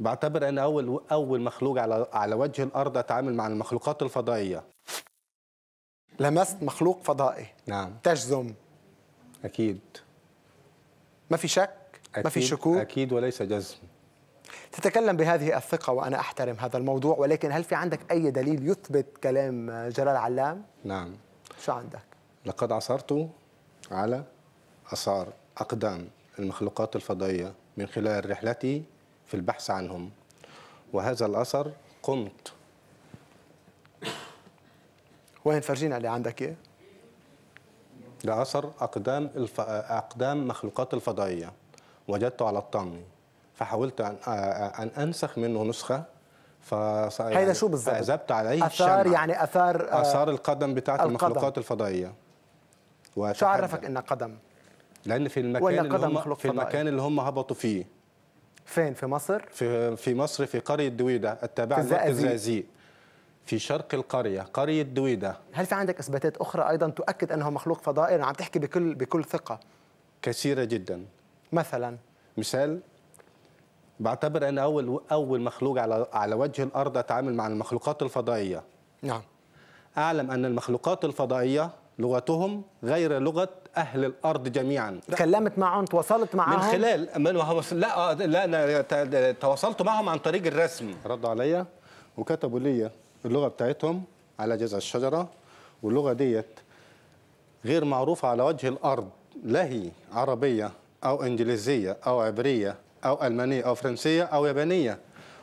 بعتبر ان اول اول مخلوق على على وجه الارض اتعامل مع المخلوقات الفضائيه لمست مخلوق فضائي نعم تجزم اكيد ما في شك أكيد ما في شكوك اكيد وليس جزم تتكلم بهذه الثقه وانا احترم هذا الموضوع ولكن هل في عندك اي دليل يثبت كلام جلال علام نعم شو عندك لقد عثرت على اثار اقدام المخلوقات الفضائيه من خلال رحلتي في البحث عنهم وهذا الأثر قمت وين فرجينا اللي عندك إيه؟ ده أثر أقدام الف... أقدام مخلوقات الفضائية وجدته على الطن فحاولت أن أن أنسخ منه نسخة ف هيدا يعني شو بالضبط؟ عليه أثار يعني أثار آه، آثار القدم بتاعت القدم. المخلوقات الفضائية وتحدى. شو عرفك إنها قدم؟ لأن في المكان اللي هم في المكان اللي هم هبطوا فيه فين في مصر؟ في في مصر في قرية دويدة التابعة للزازي في شرق القرية قرية دويدة هل في عندك إثباتات أخرى أيضا تؤكد أنه مخلوق فضائي؟ عم تحكي بكل بكل ثقة كثيرة جدا مثلا مثال بعتبر أن أول أول مخلوق على على وجه الأرض أتعامل مع المخلوقات الفضائية نعم أعلم أن المخلوقات الفضائية لغتهم غير لغة أهل الأرض جميعا تكلمت معهم تواصلت معهم من خلال من وهو لا آه، لا أنا تواصلت معهم عن طريق الرسم ردوا عليا وكتبوا لي اللغة بتاعتهم على جذع الشجرة واللغة ديت غير معروفة على وجه الأرض لا هي عربية أو إنجليزية أو عبرية أو ألمانية أو فرنسية أو يابانية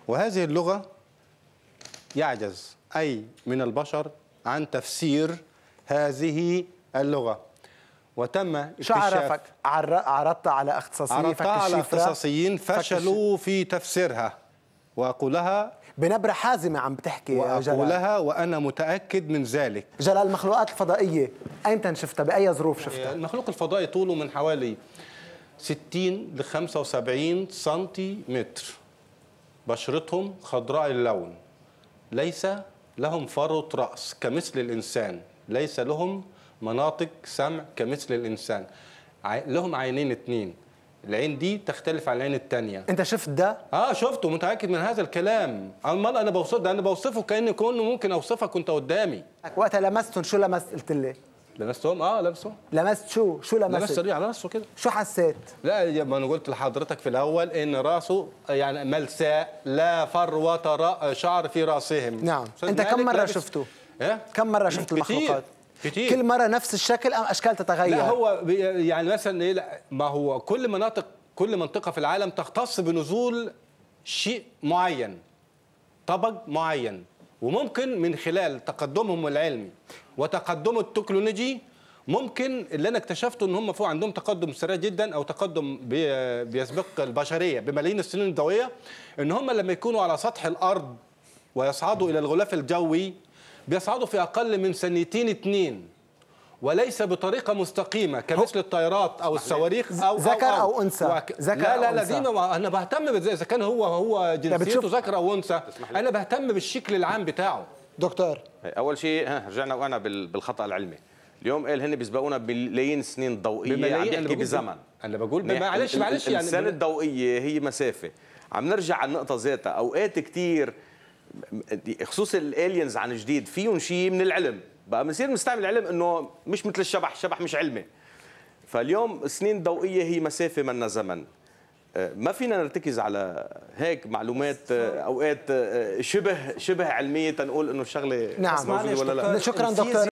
وهذه اللغة يعجز أي من البشر عن تفسير هذه اللغة وتم اكتشاف عرضت على اختصاصيين عرضت على اختصاصيين فشلوا في تفسيرها وأقولها بنبرة حازمة عم بتحكي وأقولها جلال. وأنا متأكد من ذلك جلال المخلوقات الفضائية أيمتى شفتها بأي ظروف شفتها إيه، المخلوق الفضائي طوله من حوالي 60 ل 75 سنتيمتر بشرتهم خضراء اللون ليس لهم فرط رأس كمثل الإنسان ليس لهم مناطق سمع كمثل الانسان لهم عينين اتنين العين دي تختلف عن العين التانية انت شفت ده اه شفته متاكد من هذا الكلام امال انا بوصف ده انا بوصفه كان كونه ممكن اوصفك وانت قدامي وقتها لمستهم شو لمست قلت لي لمستهم اه لمسهم لمست شو شو لمست لمست على راسه كده شو حسيت لا ما انا قلت لحضرتك في الاول ان راسه يعني ملساء لا فروه شعر في راسهم نعم انت كم مره شفته إيه؟ كم مره شفت المخلوقات كتير. كل مره نفس الشكل ام اشكال تتغير لا هو يعني مثلا ايه لا ما هو كل مناطق كل منطقه في العالم تختص بنزول شيء معين طبق معين وممكن من خلال تقدمهم العلمي وتقدم التكنولوجي ممكن اللي انا اكتشفته ان هم فوق عندهم تقدم سريع جدا او تقدم بيسبق البشريه بملايين السنين الضوئيه ان هم لما يكونوا على سطح الارض ويصعدوا الى الغلاف الجوي بيصعدوا في اقل من ثانيتين اثنين وليس بطريقه مستقيمه كمثل الطائرات او الصواريخ او ذكر او, أو, أو انثى وك... ذكر لا لا لا دي ما... انا بهتم اذا كان هو هو جنسيته ذكر او انثى انا بهتم بالشكل العام بتاعه دكتور اول شيء ها رجعنا وانا بالخطا العلمي اليوم قال هن بيسبقونا بملايين السنين الضوئيه عم يحكي بزمن انا بقول معلش معلش يعني السنه الضوئيه هي مسافه عم نرجع على النقطه ذاتها اوقات كثير خصوص الالينز عن جديد فيهم شيء من العلم بقى بنصير نستعمل العلم انه مش مثل الشبح الشبح مش علمي فاليوم سنين ضوئيه هي مسافه من زمن ما فينا نرتكز على هيك معلومات اوقات آه، شبه شبه علميه تنقول انه الشغله نعم موجوده ولا لا شكرا دكتور